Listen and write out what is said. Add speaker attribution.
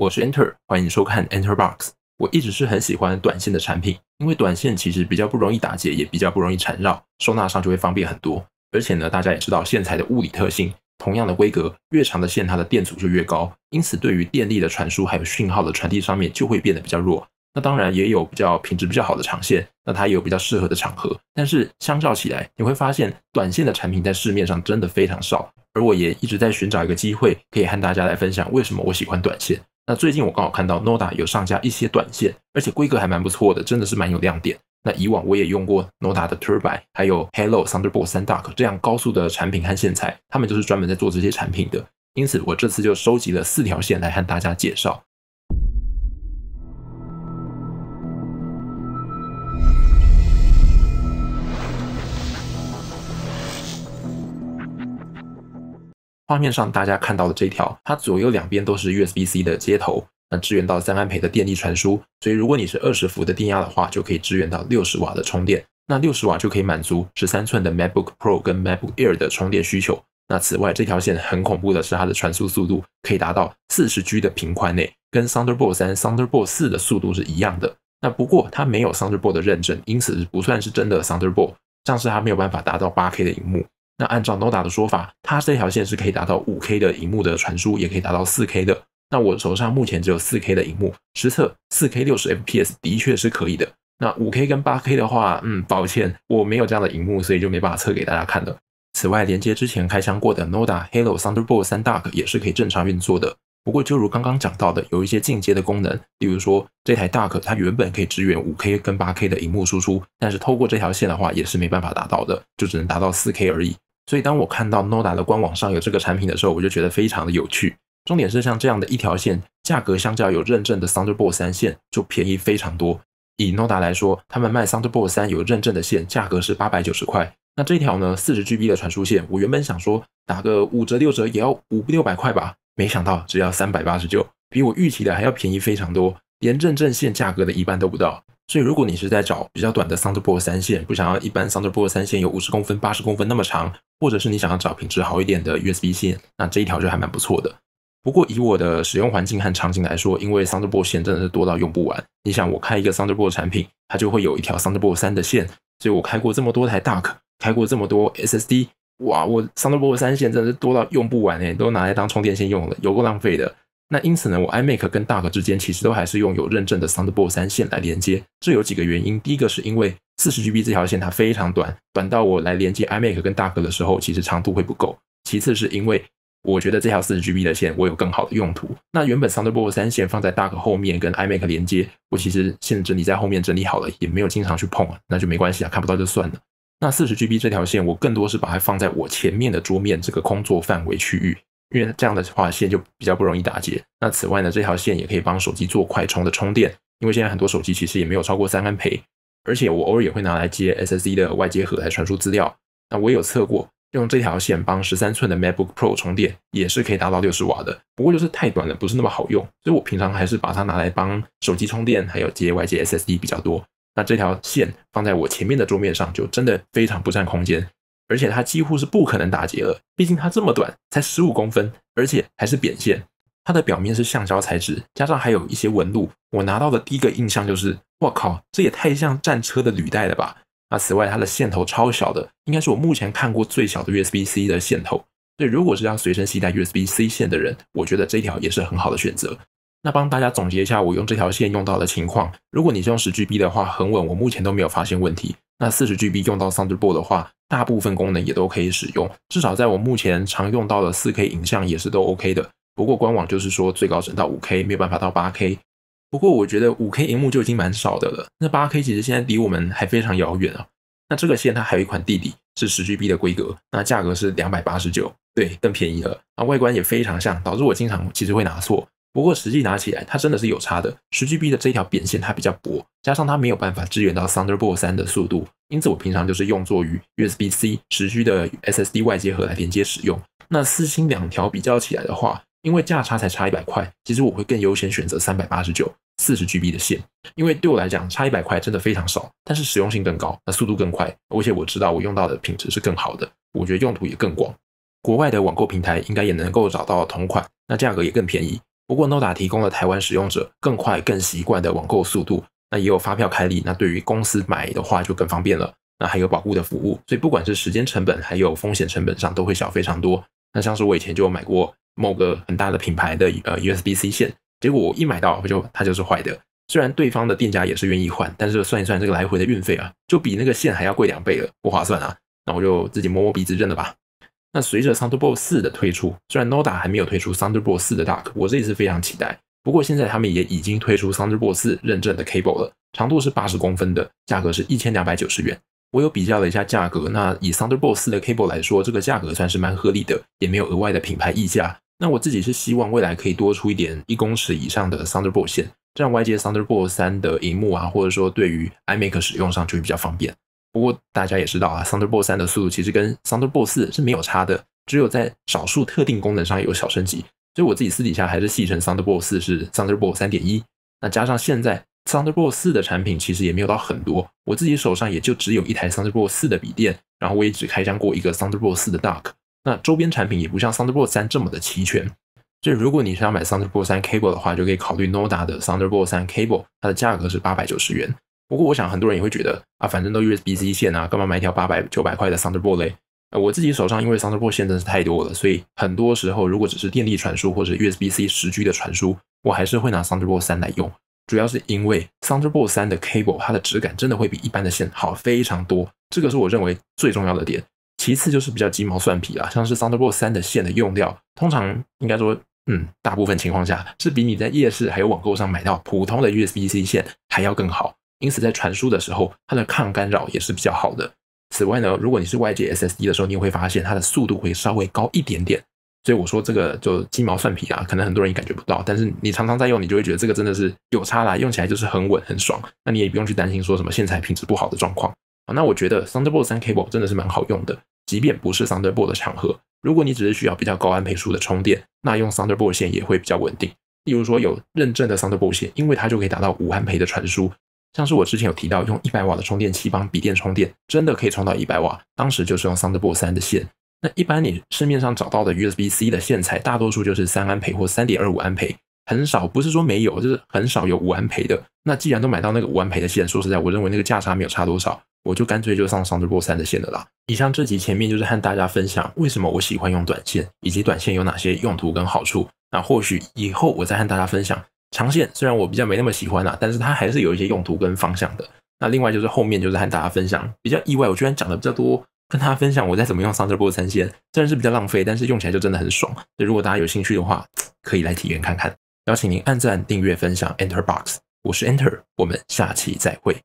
Speaker 1: 我是 Enter，欢迎收看 Enter Box。我一直是很喜欢短线的产品，因为短线其实比较不容易打结，也比较不容易缠绕，收纳上就会方便很多。而且呢，大家也知道线材的物理特性，同样的规格，越长的线它的电阻就越高，因此对于电力的传输还有讯号的传递上面就会变得比较弱。那当然也有比较品质比较好的长线，那它也有比较适合的场合，但是相较起来，你会发现短线的产品在市面上真的非常少。而我也一直在寻找一个机会，可以和大家来分享为什么我喜欢短线。那最近我刚好看到 Noda 有上架一些短线，而且规格还蛮不错的，真的是蛮有亮点。那以往我也用过 Noda 的 Turbi，n e 还有 Hello Thunderbolt 三 Dark 这样高速的产品和线材，他们就是专门在做这些产品的。因此，我这次就收集了四条线来和大家介绍。画面上大家看到的这条，它左右两边都是 USB-C 的接头，那支援到三安培的电力传输，所以如果你是二十伏的电压的话，就可以支援到六十瓦的充电。那六十瓦就可以满足十三寸的 MacBook Pro 跟 MacBook Air 的充电需求。那此外，这条线很恐怖的是它的传输速度可以达到四十 G 的频宽内，跟 Thunderbolt 三、Thunderbolt 四的速度是一样的。那不过它没有 Thunderbolt 认证，因此不算是真的 Thunderbolt，像是它没有办法达到八 K 的荧幕。那按照 Noda 的说法，它这条线是可以达到 5K 的荧幕的传输，也可以达到 4K 的。那我手上目前只有 4K 的荧幕，实测 4K 60FPS 的确是可以的。那 5K 跟 8K 的话，嗯，抱歉，我没有这样的荧幕，所以就没办法测给大家看了。此外，连接之前开箱过的 Noda Halo Thunderbolt 三 d u c k 也是可以正常运作的。不过，就如刚刚讲到的，有一些进阶的功能，例如说这台 d u c k 它原本可以支援 5K 跟 8K 的荧幕输出，但是透过这条线的话，也是没办法达到的，就只能达到 4K 而已。所以当我看到 Noda 的官网上有这个产品的时候，我就觉得非常的有趣。重点是像这样的一条线，价格相较有认证的 Thunderbolt 三线就便宜非常多。以 Noda 来说，他们卖 Thunderbolt 三有认证的线，价格是八百九十块。那这一条呢，四十 GB 的传输线，我原本想说打个五折六折也要五六百块吧，没想到只要三百八十九，比我预期的还要便宜非常多。连正正线价格的一半都不到，所以如果你是在找比较短的 Thunderbolt 三线，不想要一般 Thunderbolt 三线有五十公分、八十公分那么长，或者是你想要找品质好一点的 USB 线，那这一条就还蛮不错的。不过以我的使用环境和场景来说，因为 Thunderbolt 线真的是多到用不完。你想，我开一个 Thunderbolt 产品，它就会有一条 Thunderbolt 三的线，所以我开过这么多台 d u c k 开过这么多 SSD，哇，我 Thunderbolt 三线真的是多到用不完哎，都拿来当充电线用了，有够浪费的。那因此呢，我 iMac 跟大壳之间其实都还是用有认证的 Thunderbolt 三线来连接。这有几个原因，第一个是因为 40GB 这条线它非常短，短到我来连接 iMac 跟大壳的时候，其实长度会不够。其次是因为我觉得这条 40GB 的线我有更好的用途。那原本 Thunderbolt 三线放在大 k 后面跟 iMac 连接，我其实现在整理在后面整理好了，也没有经常去碰啊，那就没关系啊，看不到就算了。那 40GB 这条线我更多是把它放在我前面的桌面这个空作范围区域。因为这样的话线就比较不容易打结。那此外呢，这条线也可以帮手机做快充的充电，因为现在很多手机其实也没有超过三安培。而且我偶尔也会拿来接 SSD 的外接盒来传输资料。那我有测过，用这条线帮十三寸的 MacBook Pro 充电，也是可以达到六十瓦的。不过就是太短了，不是那么好用。所以我平常还是把它拿来帮手机充电，还有接外接 SSD 比较多。那这条线放在我前面的桌面上，就真的非常不占空间。而且它几乎是不可能打结了，毕竟它这么短，才十五公分，而且还是扁线，它的表面是橡胶材质，加上还有一些纹路。我拿到的第一个印象就是，我靠，这也太像战车的履带了吧？那此外，它的线头超小的，应该是我目前看过最小的 USB C 的线头。所以，如果是要随身携带 USB C 线的人，我觉得这条也是很好的选择。那帮大家总结一下，我用这条线用到的情况，如果你是用十 G B 的话，很稳，我目前都没有发现问题。那四十 GB 用到 Thunderbolt 的话，大部分功能也都可以使用，至少在我目前常用到的四 K 影像也是都 OK 的。不过官网就是说最高整到五 K，没有办法到八 K。不过我觉得五 K 阴幕就已经蛮少的了。那八 K 其实现在离我们还非常遥远啊。那这个线它还有一款弟弟是十 GB 的规格，那价格是两百八十九，对，更便宜了。那外观也非常像，导致我经常其实会拿错。不过实际拿起来，它真的是有差的。10GB 的这一条扁线它比较薄，加上它没有办法支援到 Thunderbolt 三的速度，因此我平常就是用作于 USB C 十 G 的 SSD 外接盒来连接使用。那四星两条比较起来的话，因为价差才差一百块，其实我会更优先选择三百八十九四十 GB 的线，因为对我来讲差一百块真的非常少，但是实用性更高，那速度更快，而且我知道我用到的品质是更好的，我觉得用途也更广。国外的网购平台应该也能够找到同款，那价格也更便宜。不过 n o d a 提供了台湾使用者更快、更习惯的网购速度，那也有发票开立，那对于公司买的话就更方便了。那还有保护的服务，所以不管是时间成本还有风险成本上都会小非常多。那像是我以前就买过某个很大的品牌的呃 USB C 线，结果我一买到就它就是坏的。虽然对方的店家也是愿意换，但是算一算这个来回的运费啊，就比那个线还要贵两倍了，不划算啊。那我就自己摸摸鼻子认了吧。那随着 Thunderbolt 四的推出，虽然 n o d a 还没有推出 Thunderbolt 四的 dock，我这一是非常期待。不过现在他们也已经推出 Thunderbolt 四认证的 cable 了，长度是八十公分的，价格是一千两百九十元。我有比较了一下价格，那以 Thunderbolt 四的 cable 来说，这个价格算是蛮合理的，也没有额外的品牌溢价。那我自己是希望未来可以多出一点一公尺以上的 Thunderbolt 线，这样外接 Thunderbolt 三的荧幕啊，或者说对于 iMac 使用上就会比较方便。不过大家也知道啊，Thunderbolt 三的速度其实跟 Thunderbolt 四是没有差的，只有在少数特定功能上有小升级。所以我自己私底下还是戏称 Thunderbolt 四是 Thunderbolt 三点一。那加上现在 Thunderbolt 四的产品其实也没有到很多，我自己手上也就只有一台 Thunderbolt 四的笔电，然后我也只开箱过一个 Thunderbolt 四的 Dock。那周边产品也不像 Thunderbolt 三这么的齐全。这如果你是要买 Thunderbolt 三 Cable 的话，就可以考虑 NoDa 的 Thunderbolt 三 Cable，它的价格是八百九十元。不过我想很多人也会觉得啊，反正都 USB C 线啊，干嘛买一条八百九百块的 Thunderbolt 嘞？呃，我自己手上因为 Thunderbolt 线真的是太多了，所以很多时候如果只是电力传输或者 USB C 十 G 的传输，我还是会拿 Thunderbolt 三来用。主要是因为 Thunderbolt 三的 cable 它的质感真的会比一般的线好非常多，这个是我认为最重要的点。其次就是比较鸡毛蒜皮啦，像是 Thunderbolt 三的线的用料，通常应该说，嗯，大部分情况下是比你在夜市还有网购上买到普通的 USB C 线还要更好。因此，在传输的时候，它的抗干扰也是比较好的。此外呢，如果你是外接 SSD 的时候，你也会发现它的速度会稍微高一点点。所以我说这个就鸡毛蒜皮啊，可能很多人也感觉不到。但是你常常在用，你就会觉得这个真的是有差啦，用起来就是很稳很爽。那你也不用去担心说什么线材品质不好的状况啊。那我觉得 Thunderbolt 三 cable 真的是蛮好用的，即便不是 Thunderbolt 的场合，如果你只是需要比较高安培数的充电，那用 Thunderbolt 线也会比较稳定。例如说有认证的 Thunderbolt 线，因为它就可以达到五安培的传输。像是我之前有提到，用一百瓦的充电器帮笔电充电，真的可以充到一百瓦。当时就是用 Thunderbolt 三的线。那一般你市面上找到的 USB-C 的线材，大多数就是三安培或三点二五安培，很少不是说没有，就是很少有五安培的。那既然都买到那个五安培的线，说实在，我认为那个价差没有差多少，我就干脆就上 Thunderbolt 三的线的啦。以上这集前面就是和大家分享为什么我喜欢用短线，以及短线有哪些用途跟好处。那或许以后我再和大家分享。长线虽然我比较没那么喜欢啦，但是它还是有一些用途跟方向的。那另外就是后面就是和大家分享比较意外，我居然讲的比较多，跟大家分享我在怎么用 o 德波三线，虽然是比较浪费，但是用起来就真的很爽。所以如果大家有兴趣的话，可以来体验看看。邀请您按赞、订阅、分享，Enter Box，我是 Enter，我们下期再会。